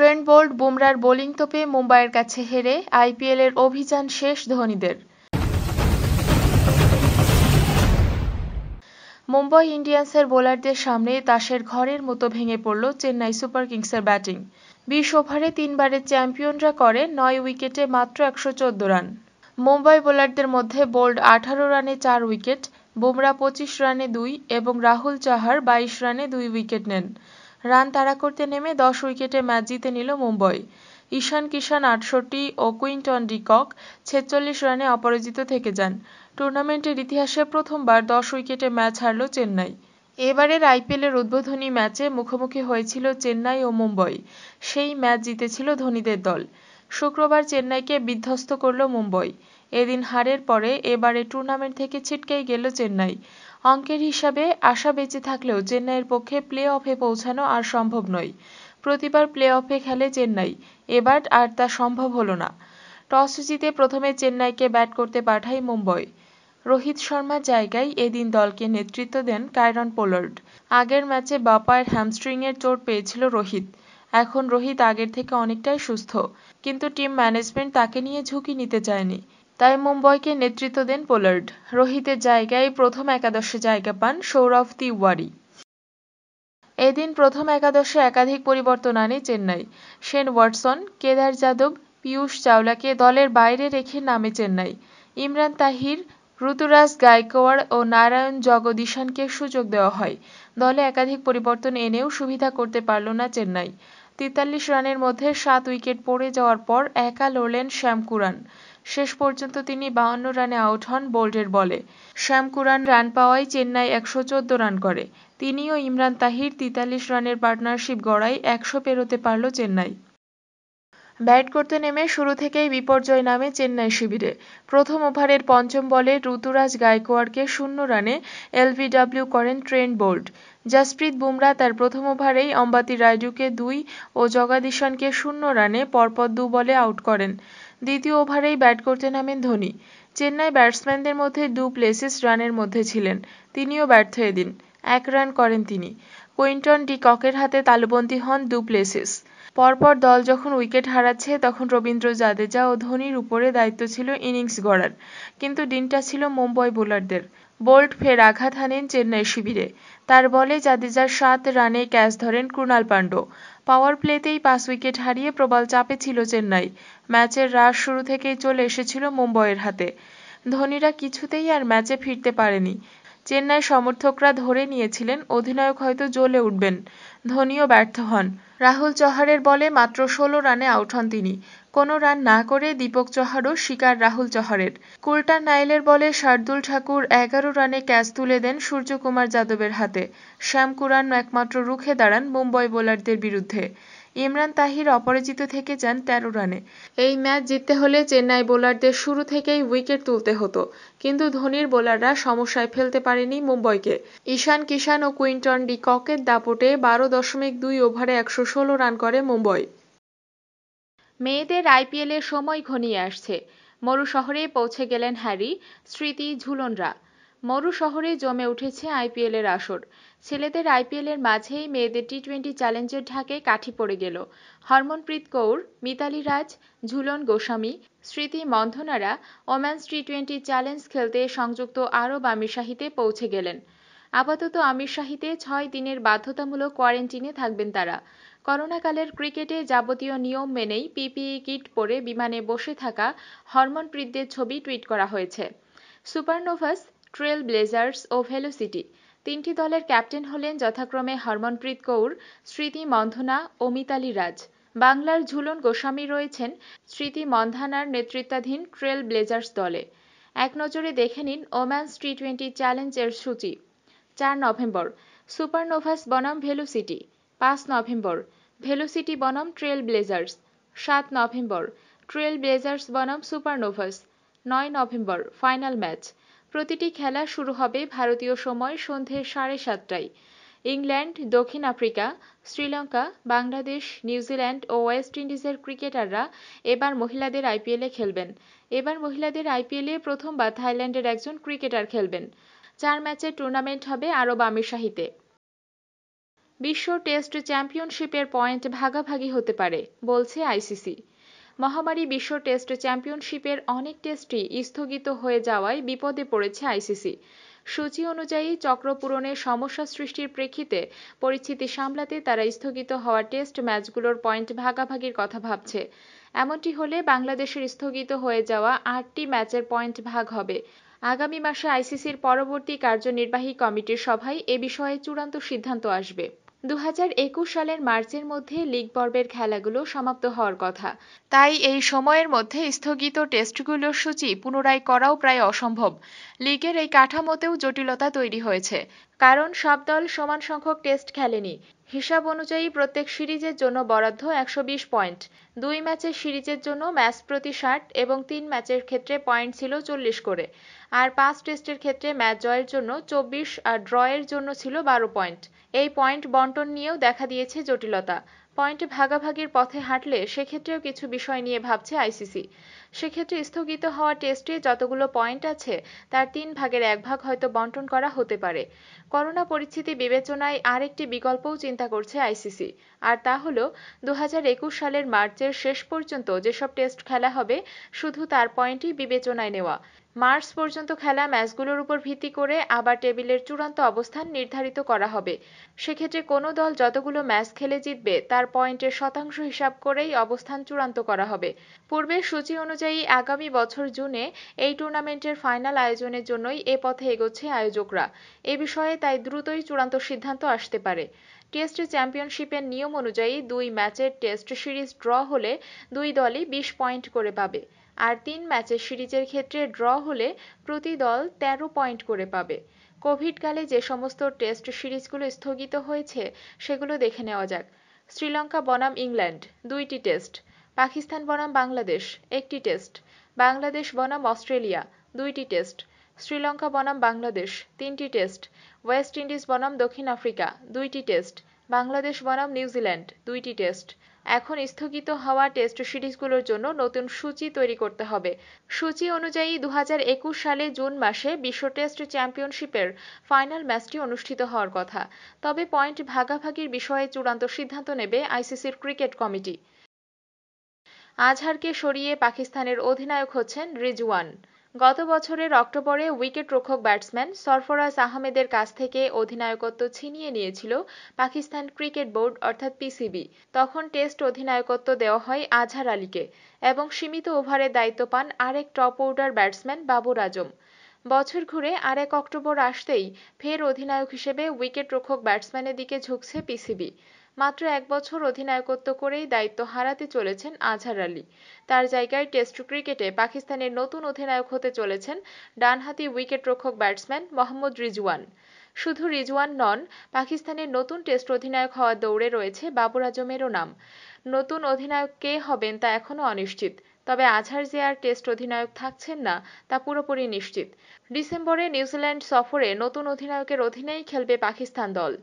Trent Boult বুমরার bowling তোপে মুম্বাইয়ের কাছে হেরে আইপিএলের অভিযান শেষ ধোনিদের মুম্বাই ইন্ডিয়ান্সের বোলারদের সামনে তাসের ঘরের মতো ভেঙে পড়ল চেন্নাই সুপার কিংসের ব্যাটিং বিশ ওভারে তিনবারের চ্যাম্পিয়নরা করে নয় উইকেটে মাত্র একশো রান মুম্বাই বোলারদের মধ্যে বোল্ড আঠারো রানে চার উইকেট বুমরা পঁচিশ রানে দুই এবং রাহুল চাহার বাইশ রানে দুই উইকেট নেন রান তাড়া করতে নেমে দশ উইকেটে ম্যাচ জিতে নিল মুম্বই ঈশান কিশান আটষট্টি ও কুইন্টন কক ছেচল্লিশ রানে অপরাজিত থেকে যান টুর্নামেন্টের ইতিহাসে প্রথমবার দশ উইকেটে ম্যাচ হারল চেন্নাই এবারের আইপিএলের উদ্বোধনী ম্যাচে মুখোমুখি হয়েছিল চেন্নাই ও মুম্বই সেই ম্যাচ জিতেছিল ধোনিদের দল শুক্রবার চেন্নাইকে বিধ্বস্ত করল মুম্বই এদিন হারের পরে এবারে টুর্নামেন্ট থেকে ছিটকেই গেল চেন্নাই অঙ্কের হিসাবে আশা বেঁচে থাকলেও চেন্নাইয়ের পক্ষে প্লে অফে পৌঁছানো আর সম্ভব নয় প্রতিবার প্লে অফে খেলে চেন্নাই এবার আর তা সম্ভব হলো না টস জিতে প্রথমে চেন্নাইকে ব্যাট করতে পাঠায় মুম্বই রোহিত শর্মা জায়গায় এদিন দলকে নেতৃত্ব দেন কায়রন পোলার্ড আগের ম্যাচে বাপায়ের হ্যামস্ট্রিংয়ের চোট পেয়েছিল রোহিত এখন রোহিত আগের থেকে অনেকটাই সুস্থ কিন্তু টিম ম্যানেজমেন্ট তাকে নিয়ে ঝুঁকি নিতে চায়নি তাই মুম্বইকে নেতৃত্ব দেন পোলার্ড রোহিতের জায়গায় প্রথম একাদশে জায়গা পান সৌরভ তিওয়ারি এদিন প্রথম একাদশে একাধিক পরিবর্তন আনে চেন্নাই সেন ওয়াটসন কেদার যাদব পীয়ূষ চাওলাকে দলের বাইরে রেখে নামে চেন্নাই ইমরান তাহির ঋতুরাজ গায়কোয়াড় ও নারায়ণ জগদীশানকে সুযোগ দেওয়া হয় দলে একাধিক পরিবর্তন এনেও সুবিধা করতে পারল না চেন্নাই তেতাল্লিশ রানের মধ্যে সাত উইকেট পড়ে যাওয়ার পর একা লড়লেন শ্যাম কুরান শেষ পর্যন্ত তিনি বাহান্ন রানে আউট হন বোল্টের বলে শ্যাম কুরান রান পাওয়ায় চেন্নাই একশো রান করে তিনি ও ইমরান তাহির তেতাল্লিশ রানের পার্টনারশিপ গড়ায় একশো পেরোতে পারল চেন্নাই ব্যাট করতে নেমে শুরু থেকেই বিপর্যয় নামে চেন্নাই শিবিরে প্রথম ওভারের পঞ্চম বলে ঋতুরাজ গায়কোয়াড়কে শূন্য রানে এলবিডব্লিউ করেন ট্রেন বোল্ট জাসপ্রীত বুমরা তার প্রথম ওভারেই অম্বাতি রায়ডুকে দুই ও জগাদিশনকে শূন্য রানে পরপর দু বলে আউট করেন দ্বিতীয় ওভারেই ব্যাট করতে নামেন ধোনি চেন্নাই ব্যাটসম্যানদের মধ্যে ডু প্লেসিস রানের মধ্যে ছিলেন তিনিও ব্যর্থ এদিন এক রান করেন তিনি কুইন্টন ডি ককের হাতে তালুবন্দী হন ডু প্লেসিস পরপর দল যখন উইকেট হারাচ্ছে তখন রবীন্দ্র জাদেজা ও ধোনির উপরে দায়িত্ব ছিল ইনিংস গড়ার কিন্তু দিনটা ছিল মুম্বই বোলারদের বোল্ট ফের আঘাত হানেন চেন্নাই শিবিরে তার বলে জাদেজার সাত রানে ক্যাচ ধরেন কৃণাল পাণ্ড্য পাওয়ার প্লেতেই পাঁচ উইকেট হারিয়ে প্রবল চাপে ছিল চেন্নাই ম্যাচের রাশ শুরু থেকেই চলে এসেছিল মুম্বইয়ের হাতে ধোনিরা কিছুতেই আর ম্যাচে ফিরতে পারেনি চেন্নাই সমর্থকরা ধরে নিয়েছিলেন অধিনায়ক হয়তো জ্বলে উঠবেন ধোনিও ব্যর্থ হন রাহুল চহারের বলে মাত্র ষোলো রানে আউট হন তিনি কোনো রান না করে দীপক চহারও শিকার রাহুল চহারের কুলটান নাইলের বলে শার্দুল ঠাকুর এগারো রানে ক্যাচ তুলে দেন সূর্যকুমার যাদবের হাতে শ্যাম কুরান একমাত্র রুখে দাঁড়ান মুম্বই বোলারদের বিরুদ্ধে ইমরান তাহির অপরাজিত থেকে যান ১৩ রানে এই ম্যাচ জিততে হলে চেন্নাই বোলারদের শুরু থেকেই উইকেট তুলতে হতো কিন্তু ধোনির বোলাররা সমস্যায় ফেলতে পারেনি মুম্বইকে ঈশান কিষান ও কুইন্টন ডি ককের দাপটে বারো দশমিক দুই ওভারে একশো রান করে মুম্বই মেয়েদের আইপিএলের সময় ঘনিয়ে আসছে মরু শহরে পৌঁছে গেলেন হ্যারি স্মৃতি ঝুলনরা মরু শহরে জমে উঠেছে আইপিএলের আসর ছেলেদের আইপিএলের মাঝেই মেয়েদের টি টোয়েন্টি চ্যালেঞ্জের ঢাকে কাঠি পড়ে গেল হরমনপ্রীত কৌর মিতালি রাজ ঝুলন গোস্বামী স্মৃতি মন্ধনারা ওম্যান্স টি টোয়েন্টি চ্যালেঞ্জ খেলতে সংযুক্ত আরব আমিরশাহিতে পৌঁছে গেলেন আপাতত আমিরশাহিতে ছয় দিনের বাধ্যতামূলক কোয়ারেন্টিনে থাকবেন তারা করোনাকালের ক্রিকেটে যাবতীয় নিয়ম মেনেই পিপিই e কিট পরে বিমানে বসে থাকা হরমনপ্রীতদের ছবি টুইট করা হয়েছে সুপারনোভাস ট্রেল ব্লেজার্স ও ভেলোসিটি তিনটি দলের ক্যাপ্টেন হলেন যথাক্রমে হরমনপ্রীত কৌর স্মৃতি মন্ধনা ও মিতালি রাজ বাংলার ঝুলন গোস্বামী রয়েছেন স্মৃতি মন্ধানার নেতৃত্বাধীন ট্রেল ব্লেজার্স দলে এক নজরে দেখে নিন ওম্যান্স টি টোয়েন্টি চ্যালেঞ্জের সূচি চার নভেম্বর সুপারনোভাস বনাম ভেলোসিটি পাঁচ নভেম্বর ভেলোসিটি বনাম ট্রেল ব্লেজার্স সাত নভেম্বর ট্রেল ব্লেজার্স বনাম সুপারনোভাস নয় নভেম্বর ফাইনাল ম্যাচ প্রতিটি খেলা শুরু হবে ভারতীয় সময় সন্ধে সাড়ে সাতটায় ইংল্যান্ড দক্ষিণ আফ্রিকা শ্রীলঙ্কা বাংলাদেশ নিউজিল্যান্ড ও ওয়েস্ট ইন্ডিজের ক্রিকেটাররা এবার মহিলাদের আইপিএলে খেলবেন এবার মহিলাদের আইপিএলে প্রথমবার থাইল্যান্ডের একজন ক্রিকেটার খেলবেন চার ম্যাচের টুর্নামেন্ট হবে আরব আমিরশাহিতে বিশ্ব টেস্ট চ্যাম্পিয়নশিপের পয়েন্ট ভাগাভাগি হতে পারে বলছে আইসিসি মহামারী বিশ্ব টেস্ট চ্যাম্পিয়নশিপের অনেক টেস্টই স্থগিত হয়ে যাওয়ায় বিপদে পড়েছে আইসিসি সূচি অনুযায়ী চক্রপূরণে সমস্যা সৃষ্টির প্রেক্ষিতে পরিস্থিতি সামলাতে তারা স্থগিত হওয়া টেস্ট ম্যাচগুলোর পয়েন্ট ভাগাভাগির কথা ভাবছে এমনটি হলে বাংলাদেশের স্থগিত হয়ে যাওয়া আটটি ম্যাচের পয়েন্ট ভাগ হবে আগামী মাসে আইসিসির পরবর্তী কার্যনির্বাহী কমিটির সভায় এ বিষয়ে চূড়ান্ত সিদ্ধান্ত আসবে দু সালের মার্চের মধ্যে লিগ পর্বের খেলাগুলো সমাপ্ত হওয়ার কথা তাই এই সময়ের মধ্যে স্থগিত টেস্টগুলোর সূচি পুনরায় করাও প্রায় অসম্ভব লিগের এই কাঠামোতেও জটিলতা তৈরি হয়েছে কারণ সব দল সমান সংখ্যক টেস্ট খেলেনি হিসাব অনুযায়ী প্রত্যেক সিরিজের জন্য বরাদ্দ একশো পয়েন্ট দুই ম্যাচের সিরিজের জন্য ম্যাচ প্রতি ষাট এবং তিন ম্যাচের ক্ষেত্রে পয়েন্ট ছিল চল্লিশ করে আর পাঁচ টেস্টের ক্ষেত্রে ম্যাচ জয়ের জন্য চব্বিশ আর ড্রয়ের জন্য ছিল বারো পয়েন্ট এই পয়েন্ট বন্টন নিয়েও দেখা দিয়েছে জটিলতা পয়েন্ট ভাগাভাগির পথে হাঁটলে সেক্ষেত্রেও কিছু বিষয় নিয়ে ভাবছে আইসিসি সেক্ষেত্রে স্থগিত হওয়া টেস্টে যতগুলো পয়েন্ট আছে তার তিন ভাগের এক ভাগ হয়তো বন্টন করা হতে পারে করোনা পরিস্থিতি বিবেচনায় আরেকটি বিকল্পও চিন্তা করছে আইসিসি আর তা হল দু সালের মার্চের শেষ পর্যন্ত যেসব টেস্ট খেলা হবে শুধু তার পয়েন্টই বিবেচনায় নেওয়া মার্চ পর্যন্ত খেলা ম্যাচগুলোর উপর ভিত্তি করে আবার টেবিলের চূড়ান্ত অবস্থান নির্ধারিত করা হবে সেক্ষেত্রে কোনো দল যতগুলো ম্যাচ খেলে জিতবে তার পয়েন্টের শতাংশ হিসাব করেই অবস্থান চূড়ান্ত করা হবে পূর্বের সূচি অনুযায়ী অনুযায়ী আগামী বছর জুনে এই টুর্নামেন্টের ফাইনাল আয়োজনের জন্যই এ পথে এগোচ্ছে আয়োজকরা এ বিষয়ে তাই দ্রুতই চূড়ান্ত সিদ্ধান্ত আসতে পারে টেস্ট চ্যাম্পিয়নশিপের নিয়ম অনুযায়ী দুই ম্যাচের টেস্ট সিরিজ ড্র হলে দুই দলই বিশ পয়েন্ট করে পাবে আর তিন ম্যাচের সিরিজের ক্ষেত্রে ড্র হলে প্রতি দল ১৩ পয়েন্ট করে পাবে কোভিডকালে যে সমস্ত টেস্ট সিরিজগুলো স্থগিত হয়েছে সেগুলো দেখে নেওয়া যাক শ্রীলঙ্কা বনাম ইংল্যান্ড দুইটি টেস্ট পাকিস্তান বনাম বাংলাদেশ একটি টেস্ট বাংলাদেশ বনাম অস্ট্রেলিয়া দুইটি টেস্ট শ্রীলঙ্কা বনাম বাংলাদেশ তিনটি টেস্ট ওয়েস্ট ইন্ডিজ বনাম দক্ষিণ আফ্রিকা দুইটি টেস্ট বাংলাদেশ বনাম নিউজিল্যান্ড দুইটি টেস্ট এখন স্থগিত হওয়া টেস্ট সিরিজগুলোর জন্য নতুন সূচি তৈরি করতে হবে সূচি অনুযায়ী দু সালে জুন মাসে বিশ্ব টেস্ট চ্যাম্পিয়নশিপের ফাইনাল ম্যাচটি অনুষ্ঠিত হওয়ার কথা তবে পয়েন্ট ভাগাভাগির বিষয়ে চূড়ান্ত সিদ্ধান্ত নেবে আইসিসির ক্রিকেট কমিটি আজহারকে সরিয়ে পাকিস্তানের অধিনায়ক হচ্ছেন রিজওয়ান গত বছরের অক্টোবরে উইকেটরক্ষক ব্যাটসম্যান সরফরাজ আহমেদের কাছ থেকে অধিনায়কত্ব ছিনিয়ে নিয়েছিল পাকিস্তান ক্রিকেট বোর্ড অর্থাৎ পিসিবি তখন টেস্ট অধিনায়কত্ব দেওয়া হয় আজহার আলীকে এবং সীমিত ওভারের দায়িত্ব পান আরেক top order batsman Babar Azam বছর ঘুরে আরেক অক্টোবর আসতেই ফের অধিনায়ক হিসেবে উইকেটরক্ষক ব্যাটসম্যানের দিকে ঝুঁকছে পিসিবি মাত্র এক বছর অধিনায়কত্ব করেই দায়িত্ব হারাতে চলেছেন আজহার আলী তার জায়গায় টেস্ট ক্রিকেটে পাকিস্তানের নতুন অধিনায়ক হতে চলেছেন ডানহাতি উইকেটরক্ষক ব্যাটসম্যান মোহাম্মদ রিজওয়ান শুধু রিজওয়ান নন পাকিস্তানের নতুন টেস্ট অধিনায়ক হওয়ার দৌড়ে রয়েছে বাবর আজমেরও নাম নতুন অধিনায়ক কে হবেন তা এখনও অনিশ্চিত তবে আজহার আর টেস্ট অধিনায়ক থাকছেন না তা পুরোপুরি নিশ্চিত ডিসেম্বরে নিউজিল্যান্ড সফরে নতুন অধিনায়কের অধীনেই খেলবে পাকিস্তান দল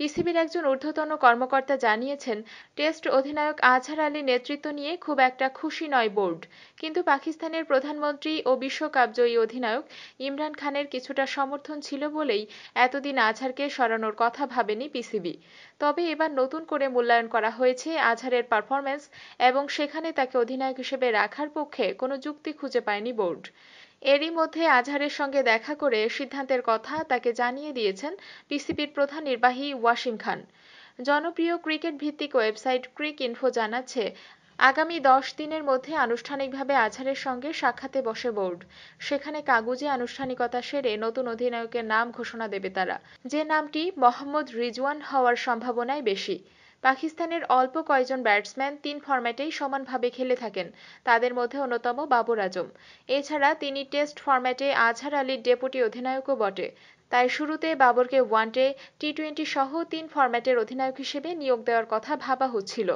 পিসিবির একজন ঊর্ধ্বতন কর্মকর্তা জানিয়েছেন টেস্ট অধিনায়ক আজহার আলীর নেতৃত্ব নিয়ে খুব একটা খুশি নয় বোর্ড কিন্তু পাকিস্তানের প্রধানমন্ত্রী ও বিশ্বকাপ জয়ী অধিনায়ক ইমরান খানের কিছুটা সমর্থন ছিল বলেই এতদিন আজহারকে সরানোর কথা ভাবেনি পিসিবি তবে এবার নতুন করে মূল্যায়ন করা হয়েছে আজহারের পারফরম্যান্স এবং সেখানে তাকে অধিনায়ক হিসেবে রাখার পক্ষে কোনো যুক্তি খুঁজে পায়নি বোর্ড এরই মধ্যে আজহারের সঙ্গে দেখা করে সিদ্ধান্তের কথা তাকে জানিয়ে দিয়েছেন পিসিবির প্রধান নির্বাহী ওয়াসিম খান জনপ্রিয় ক্রিকেট ভিত্তিক ওয়েবসাইট ক্রিক ইনফো জানাচ্ছে আগামী দশ দিনের মধ্যে আনুষ্ঠানিকভাবে আজহারের সঙ্গে সাক্ষাতে বসে বোর্ড সেখানে কাগুজে আনুষ্ঠানিকতা সেরে নতুন অধিনায়কের নাম ঘোষণা দেবে তারা যে নামটি মোহাম্মদ রিজওয়ান হওয়ার সম্ভাবনাই বেশি পাকিস্তানের অল্প কয়েকজন ব্যাটসম্যান তিন ফরম্যাটেই সমানভাবে খেলে থাকেন তাদের মধ্যে অন্যতম বাবর আজম এছাড়া তিনি টেস্ট ফরম্যাটে আজহার আলীর ডেপুটি অধিনায়কও বটে তাই শুরুতে বাবরকে ওয়ানডে টি টোয়েন্টি সহ তিন ফরম্যাটের অধিনায়ক হিসেবে নিয়োগ দেওয়ার কথা ভাবা হচ্ছিল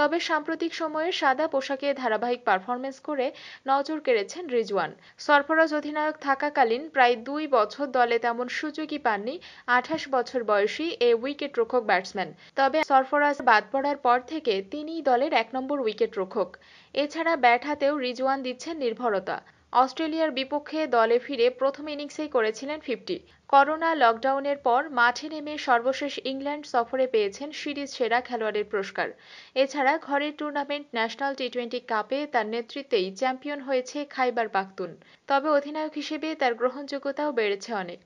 তবে সাম্প্রতিক সময়ে সাদা পোশাকে ধারাবাহিক পারফরমেন্স করে নজর কেড়েছেন রিজওয়ান সরফরাজ অধিনায়ক থাকাকালীন প্রায় দুই বছর দলে তেমন সুযোগই পাননি আঠাশ বছর বয়সী এ উইকেট রক্ষক ব্যাটসম্যান তবে সরফরাজ বাদ পড়ার পর থেকে তিনি দলের এক নম্বর উইকেট রক্ষক এছাড়া ব্যাট হাতেও রিজওয়ান দিচ্ছেন নির্ভরতা অস্ট্রেলিয়ার বিপক্ষে দলে ফিরে প্রথম ইনিংসেই করেছিলেন ফিফটি করোনা লকডাউনের পর মাঠে নেমে সর্বশেষ ইংল্যান্ড সফরে পেয়েছেন সিরিজ সেরা খেলোয়াড়ের পুরস্কার এছাড়া ঘরের টুর্নামেন্ট ন্যাশনাল টি টোয়েন্টি কাপে তার নেতৃত্বেই চ্যাম্পিয়ন হয়েছে খাইবার পাখতুন তবে অধিনায়ক হিসেবে তার গ্রহণযোগ্যতাও বেড়েছে অনেক